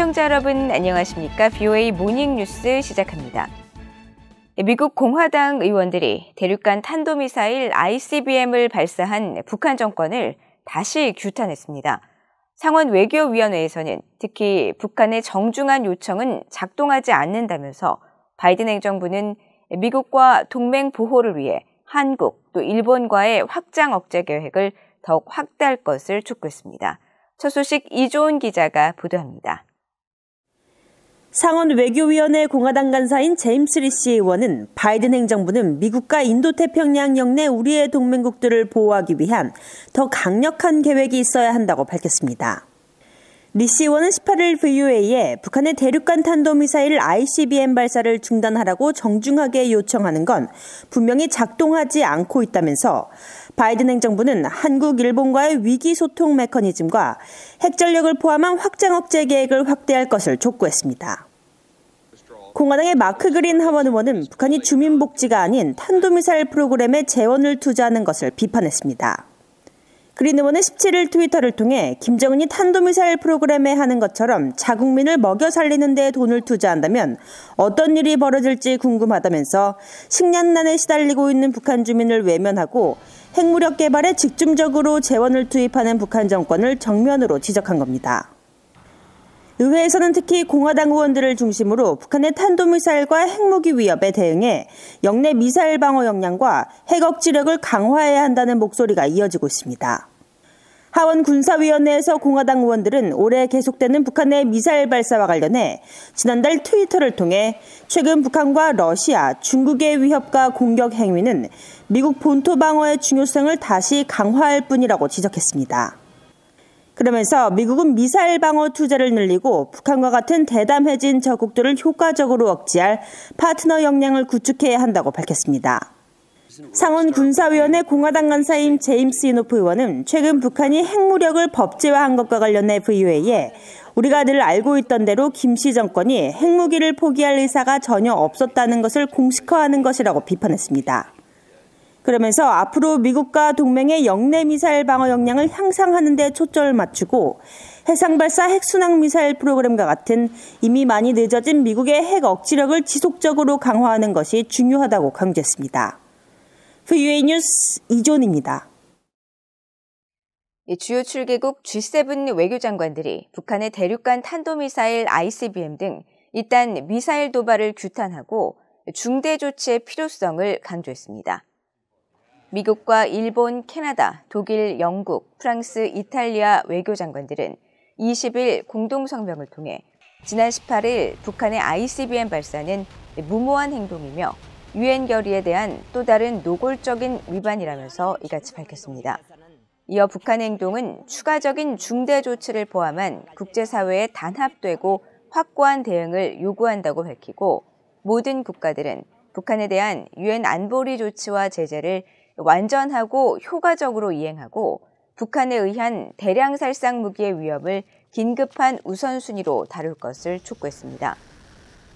시청자 여러분 안녕하십니까? BOA 모닝뉴스 시작합니다. 미국 공화당 의원들이 대륙간 탄도미사일 ICBM을 발사한 북한 정권을 다시 규탄했습니다. 상원 외교위원회에서는 특히 북한의 정중한 요청은 작동하지 않는다면서 바이든 행정부는 미국과 동맹 보호를 위해 한국 또 일본과의 확장 억제 계획을 더욱 확대할 것을 촉구했습니다. 첫 소식 이조은 기자가 보도합니다. 상원 외교위원회 공화당 간사인 제임스 리시 의원은 바이든 행정부는 미국과 인도태평양 영내 우리의 동맹국들을 보호하기 위한 더 강력한 계획이 있어야 한다고 밝혔습니다. 리시 의원은 18일 VOA에 북한의 대륙간 탄도미사일 ICBM 발사를 중단하라고 정중하게 요청하는 건 분명히 작동하지 않고 있다면서 바이든 행정부는 한국, 일본과의 위기 소통 메커니즘과 핵 전력을 포함한 확장 억제 계획을 확대할 것을 촉구했습니다. 공화당의 마크 그린 하원 의원은 북한이 주민복지가 아닌 탄도미사일 프로그램에 재원을 투자하는 것을 비판했습니다. 그린의원은 17일 트위터를 통해 김정은이 탄도미사일 프로그램에 하는 것처럼 자국민을 먹여 살리는 데 돈을 투자한다면 어떤 일이 벌어질지 궁금하다면서 식량난에 시달리고 있는 북한 주민을 외면하고 핵무력 개발에 집중적으로 재원을 투입하는 북한 정권을 정면으로 지적한 겁니다. 의회에서는 특히 공화당 의원들을 중심으로 북한의 탄도미사일과 핵무기 위협에 대응해 영내 미사일 방어 역량과 핵 억지력을 강화해야 한다는 목소리가 이어지고 있습니다. 하원 군사위원회에서 공화당 의원들은 올해 계속되는 북한의 미사일 발사와 관련해 지난달 트위터를 통해 최근 북한과 러시아, 중국의 위협과 공격 행위는 미국 본토 방어의 중요성을 다시 강화할 뿐이라고 지적했습니다. 그러면서 미국은 미사일 방어 투자를 늘리고 북한과 같은 대담해진 적국들을 효과적으로 억제할 파트너 역량을 구축해야 한다고 밝혔습니다. 상원 군사위원회 공화당 간사인 제임스 이노프 의원은 최근 북한이 핵무력을 법제화한 것과 관련해 VOA에 우리가 늘 알고 있던 대로 김씨 정권이 핵무기를 포기할 의사가 전혀 없었다는 것을 공식화하는 것이라고 비판했습니다. 그러면서 앞으로 미국과 동맹의 영내 미사일 방어 역량을 향상하는 데 초점을 맞추고 해상 발사 핵순항 미사일 프로그램과 같은 이미 많이 늦어진 미국의 핵 억지력을 지속적으로 강화하는 것이 중요하다고 강조했습니다. VUA 뉴스 이존입니다. 주요 출계국 G7 외교장관들이 북한의 대륙간 탄도미사일 ICBM 등 일단 미사일 도발을 규탄하고 중대 조치의 필요성을 강조했습니다. 미국과 일본, 캐나다, 독일, 영국, 프랑스, 이탈리아 외교장관들은 20일 공동성명을 통해 지난 18일 북한의 ICBM 발사는 무모한 행동이며 유엔 결의에 대한 또 다른 노골적인 위반이라면서 이같이 밝혔습니다. 이어 북한 행동은 추가적인 중대 조치를 포함한 국제사회의 단합되고 확고한 대응을 요구한다고 밝히고 모든 국가들은 북한에 대한 유엔 안보리 조치와 제재를 완전하고 효과적으로 이행하고 북한에 의한 대량 살상 무기의 위협을 긴급한 우선순위로 다룰 것을 촉구했습니다.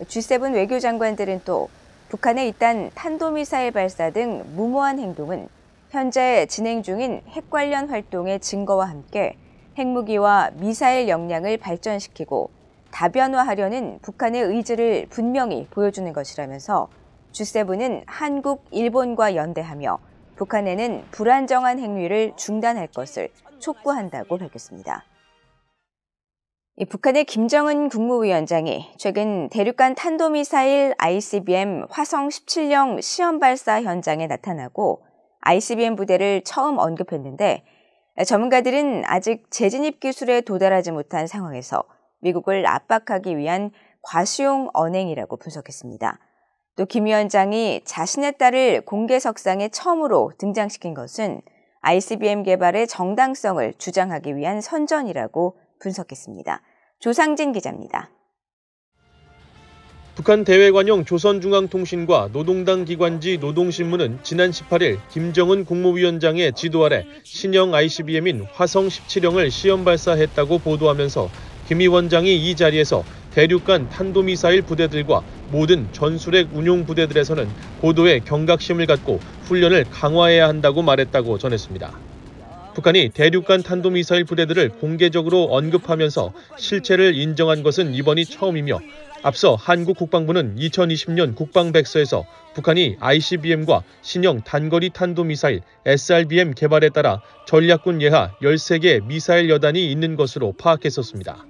G7 외교장관들은 또 북한의 이딴 탄도미사일 발사 등 무모한 행동은 현재 진행 중인 핵 관련 활동의 증거와 함께 핵무기와 미사일 역량을 발전시키고 다변화하려는 북한의 의지를 분명히 보여주는 것이라면서 G7은 한국, 일본과 연대하며 북한에는 불안정한 행위를 중단할 것을 촉구한다고 밝혔습니다. 북한의 김정은 국무위원장이 최근 대륙간 탄도미사일 ICBM 화성 17형 시험 발사 현장에 나타나고 ICBM 부대를 처음 언급했는데 전문가들은 아직 재진입 기술에 도달하지 못한 상황에서 미국을 압박하기 위한 과수용 언행이라고 분석했습니다. 또 김 위원장이 자신의 딸을 공개석상에 처음으로 등장시킨 것은 ICBM 개발의 정당성을 주장하기 위한 선전이라고 분석했습니다. 조상진 기자입니다. 북한 대외관용 조선중앙통신과 노동당 기관지 노동신문은 지난 18일 김정은 국무위원장의 지도 아래 신형 ICBM인 화성 17형을 시험 발사했다고 보도하면서 김 위원장이 이 자리에서 대륙간 탄도미사일 부대들과 모든 전술핵 운용 부대들에서는 고도의 경각심을 갖고 훈련을 강화해야 한다고 말했다고 전했습니다. 북한이 대륙간 탄도미사일 부대들을 공개적으로 언급하면서 실체를 인정한 것은 이번이 처음이며 앞서 한국 국방부는 2020년 국방백서에서 북한이 ICBM과 신형 단거리 탄도미사일 SRBM 개발에 따라 전략군 예하 13개 미사일 여단이 있는 것으로 파악했었습니다.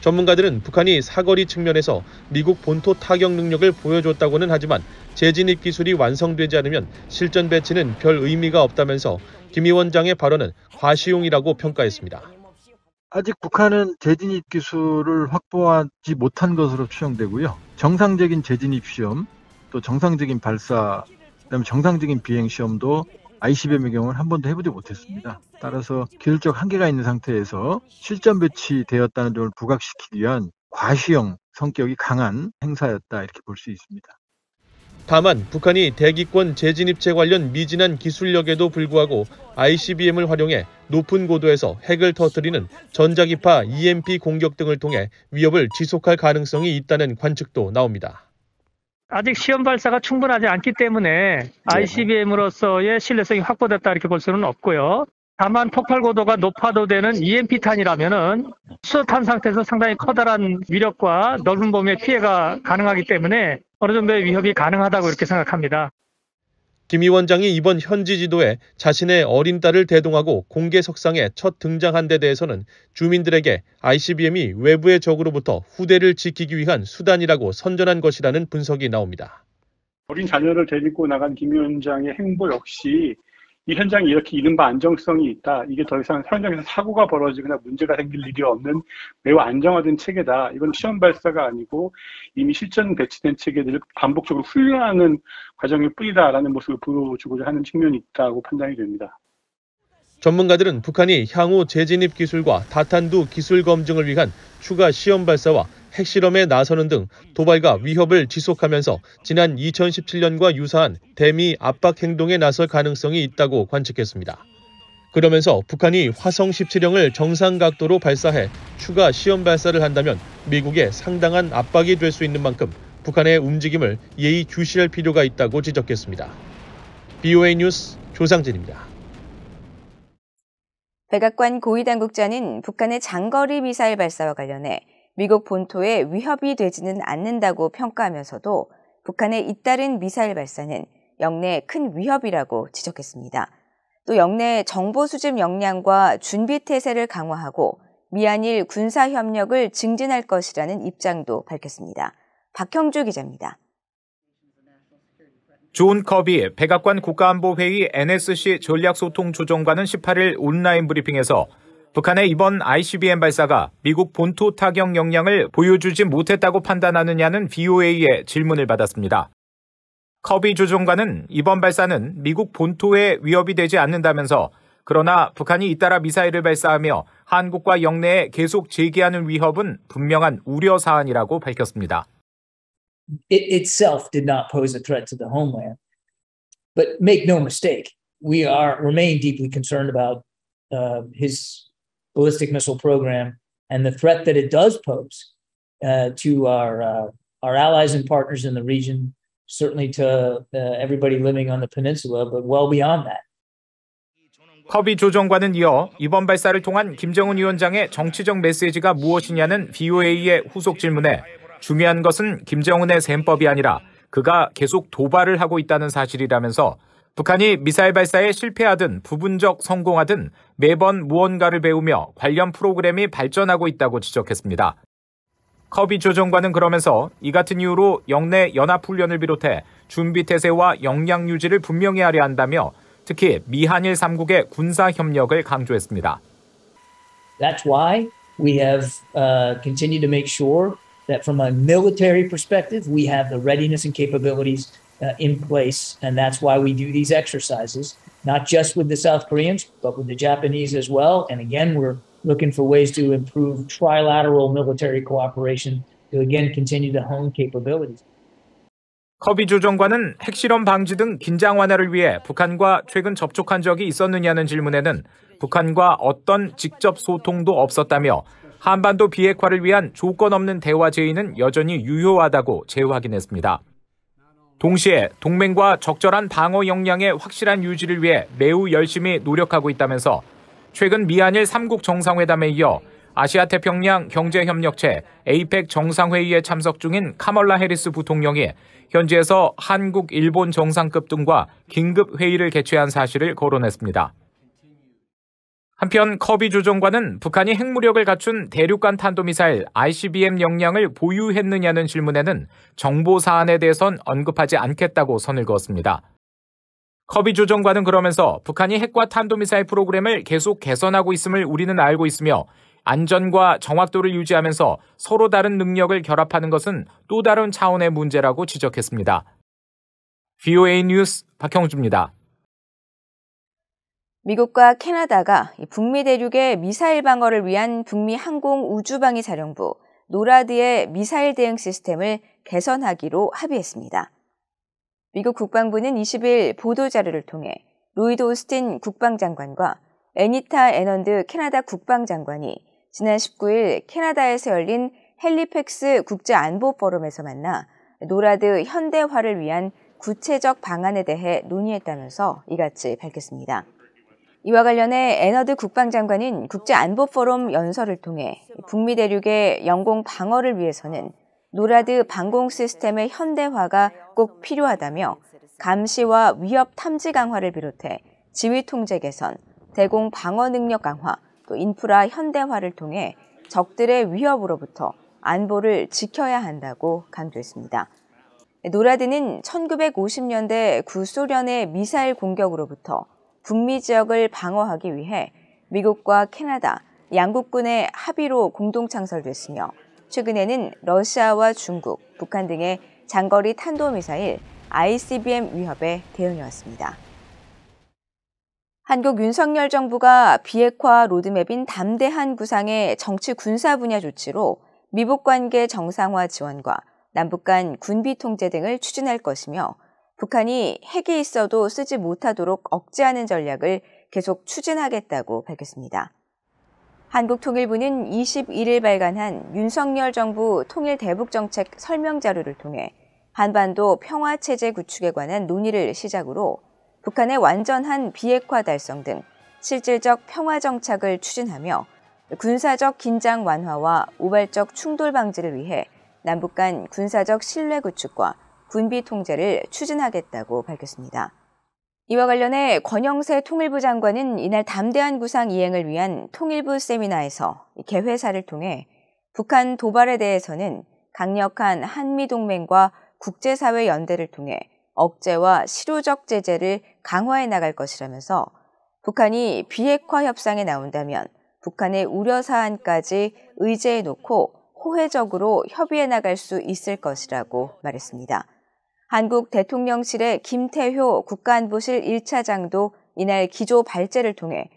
전문가들은 북한이 사거리 측면에서 미국 본토 타격 능력을 보여줬다고는 하지만 재진입 기술이 완성되지 않으면 실전 배치는 별 의미가 없다면서 김 위원장의 발언은 과시용이라고 평가했습니다. 아직 북한은 재진입 기술을 확보하지 못한 것으로 추정되고요. 정상적인 재진입 시험, 또 정상적인 발사, 그다음에 정상적인 비행 시험도 ICBM의 경우는 한 번도 해보지 못했습니다. 따라서 기술적 한계가 있는 상태에서 실전 배치되었다는 점을 부각시키기 위한 과시형 성격이 강한 행사였다 이렇게 볼 수 있습니다. 다만 북한이 대기권 재진입체 관련 미진한 기술력에도 불구하고 ICBM을 활용해 높은 고도에서 핵을 터뜨리는 전자기파 EMP 공격 등을 통해 위협을 지속할 가능성이 있다는 관측도 나옵니다. 아직 시험 발사가 충분하지 않기 때문에 ICBM으로서의 네, 네. 신뢰성이 확보됐다 이렇게 볼 수는 없고요. 다만 폭발 고도가 높아도 되는 EMP탄이라면은 수소탄 상태에서 상당히 커다란 위력과 넓은 범위의 피해가 가능하기 때문에 어느 정도의 위협이 가능하다고 이렇게 생각합니다. 김 위원장이 이번 현지 지도에 자신의 어린 딸을 대동하고 공개 석상에 첫 등장한 데 대해서는 주민들에게 ICBM이 외부의 적으로부터 후대를 지키기 위한 수단이라고 선전한 것이라는 분석이 나옵니다. 어린 자녀를 데리고 나간 김 위원장의 행보 역시 이 현장이 이렇게 이른바 안정성이 있다. 이게 더 이상 현장에서 사고가 벌어지거나 문제가 생길 일이 없는 매우 안정화된 체계다. 이건 시험 발사가 아니고 이미 실전 배치된 체계들을 반복적으로 훈련하는 과정일 뿐이다라는 모습을 보여주고자 하는 측면이 있다고 판단이 됩니다. 전문가들은 북한이 향후 재진입 기술과 다탄두 기술 검증을 위한 추가 시험 발사와 핵실험에 나서는 등 도발과 위협을 지속하면서 지난 2017년과 유사한 대미 압박 행동에 나설 가능성이 있다고 관측했습니다. 그러면서 북한이 화성 17형을 정상 각도로 발사해 추가 시험 발사를 한다면 미국에 상당한 압박이 될 수 있는 만큼 북한의 움직임을 예의 주시할 필요가 있다고 지적했습니다. BOA 뉴스 조상진입니다. 백악관 고위 당국자는 북한의 장거리 미사일 발사와 관련해 미국 본토에 위협이 되지는 않는다고 평가하면서도 북한의 잇따른 미사일 발사는 영내 큰 위협이라고 지적했습니다. 또 영내 정보 수집 역량과 준비 태세를 강화하고 미한일 군사 협력을 증진할 것이라는 입장도 밝혔습니다. 박형주 기자입니다. 존 커비 백악관 국가안보회의 NSC 전략소통조정관은 18일 온라인 브리핑에서 북한의 이번 ICBM 발사가 미국 본토 타격 역량을 보여주지 못했다고 판단하느냐는 BOA의 질문을 받았습니다. 커비 조종관은 이번 발사는 미국 본토에 위협이 되지 않는다면서 그러나 북한이 잇따라 미사일을 발사하며 한국과 영내에 계속 제기하는 위협은 분명한 우려 사안이라고 밝혔습니다. It itself did not pose a threat to the homeland. But make no mistake, we are remain deeply concerned about uh, his ballistic missile program and the threat that it does pose uh, to our uh, our allies and partners in the region, certainly to uh, everybody living on the peninsula, but well beyond that. 커비 조정관은 이어 이번 발사를 통한 김정은 위원장의 정치적 메시지가 무엇이냐는 BOA의 후속 질문에 중요한 것은 김정은의 셈법이 아니라 그가 계속 도발을 하고 있다는 사실이라면서 북한이 미사일 발사에 실패하든 부분적 성공하든 매번 무언가를 배우며 관련 프로그램이 발전하고 있다고 지적했습니다. 커비 조정관은 그러면서 이 같은 이유로 영내 연합훈련을 비롯해 준비태세와 역량 유지를 분명히 하려 한다며 특히 미한일 3국의 군사 협력을 강조했습니다. That's why we have uh, continued to make sure that from a military perspective we have the readiness and capabilities uh, in place. And that's why we do these exercises, not just with the South Koreans, but with the Japanese as well. And again, we're looking for ways to improve trilateral military cooperation to again continue to hone capabilities. 커비 조정관은 핵실험 방지 등 긴장 완화를 위해 북한과 최근 접촉한 적이 있었느냐는 질문에는 북한과 어떤 직접 소통도 없었다며 한반도 비핵화를 위한 조건 없는 대화 제의는 여전히 유효하다고 재확인했습니다. 동시에 동맹과 적절한 방어 역량의 확실한 유지를 위해 매우 열심히 노력하고 있다면서 최근 미한일 3국 정상회담에 이어 아시아태평양 경제협력체 에이펙 정상회의에 참석 중인 카멀라 해리스 부통령이 현지에서 한국, 일본 정상급 등과 긴급 회의를 개최한 사실을 거론했습니다. 한편 커비 조정관은 북한이 핵무력을 갖춘 대륙간 탄도미사일 ICBM 역량을 보유했느냐는 질문에는 정보 사안에 대해선 언급하지 않겠다고 선을 그었습니다. 커비 조정관은 그러면서 북한이 핵과 탄도미사일 프로그램을 계속 개선하고 있음을 우리는 알고 있으며 안전과 정확도를 유지하면서 서로 다른 능력을 결합하는 것은 또 다른 차원의 문제라고 지적했습니다. VOA 뉴스 박형주입니다. 미국과 캐나다가 북미 대륙의 미사일 방어를 위한 북미 항공 우주방위 사령부 노라드의 미사일 대응 시스템을 개선하기로 합의했습니다. 미국 국방부는 20일 보도자료를 통해 로이드 오스틴 국방장관과 애니타 애넌드 캐나다 국방장관이 지난 19일 캐나다에서 열린 헬리팩스 국제안보포럼에서 만나 노라드 현대화를 위한 구체적 방안에 대해 논의했다면서 이같이 밝혔습니다. 이와 관련해 에너드 국방장관은 국제안보포럼 연설을 통해 북미 대륙의 영공 방어를 위해서는 노라드 방공 시스템의 현대화가 꼭 필요하다며 감시와 위협 탐지 강화를 비롯해 지휘 통제 개선, 대공 방어 능력 강화, 또 인프라 현대화를 통해 적들의 위협으로부터 안보를 지켜야 한다고 강조했습니다. 노라드는 1950년대 구소련의 미사일 공격으로부터 북미 지역을 방어하기 위해 미국과 캐나다, 양국군의 합의로 공동 창설됐으며 최근에는 러시아와 중국, 북한 등의 장거리 탄도미사일 ICBM 위협에 대응해 왔습니다. 한국 윤석열 정부가 비핵화 로드맵인 담대한 구상의 정치 군사 분야 조치로 미북 관계 정상화 지원과 남북 간 군비 통제 등을 추진할 것이며 북한이 핵이 있어도 쓰지 못하도록 억제하는 전략을 계속 추진하겠다고 밝혔습니다. 한국통일부는 21일 발간한 윤석열 정부 통일 대북 정책 설명 자료를 통해 한반도 평화 체제 구축에 관한 논의를 시작으로 북한의 완전한 비핵화 달성 등 실질적 평화 정착을 추진하며 군사적 긴장 완화와 우발적 충돌 방지를 위해 남북 간 군사적 신뢰 구축과 군비 통제를 추진하겠다고 밝혔습니다. 이와 관련해 권영세 통일부 장관은 이날 담대한 구상 이행을 위한 통일부 세미나에서 개회사를 통해 북한 도발에 대해서는 강력한 한미동맹과 국제사회 연대를 통해 억제와 실효적 제재를 강화해 나갈 것이라면서 북한이 비핵화 협상에 나온다면 북한의 우려 사안까지 의제해 놓고 호혜적으로 협의해 나갈 수 있을 것이라고 말했습니다. 한국 대통령실의 김태효 국가안보실 1차장도 이날 기조 발제를 통해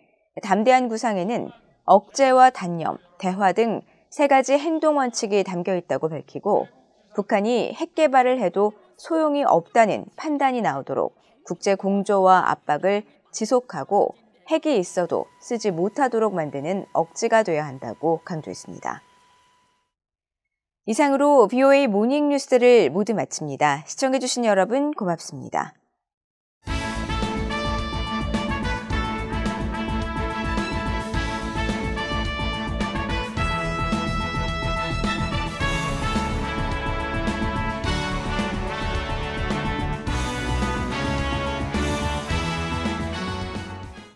담대한 구상에는 억제와 단념, 대화 등 세 가지 행동 원칙이 담겨 있다고 밝히고 북한이 핵 개발을 해도 소용이 없다는 판단이 나오도록 국제 공조와 압박을 지속하고 핵이 있어도 쓰지 못하도록 만드는 억지가 되어야 한다고 강조했습니다. 이상으로 BOA 모닝 뉴스를 모두 마칩니다. 시청해주신 여러분 고맙습니다.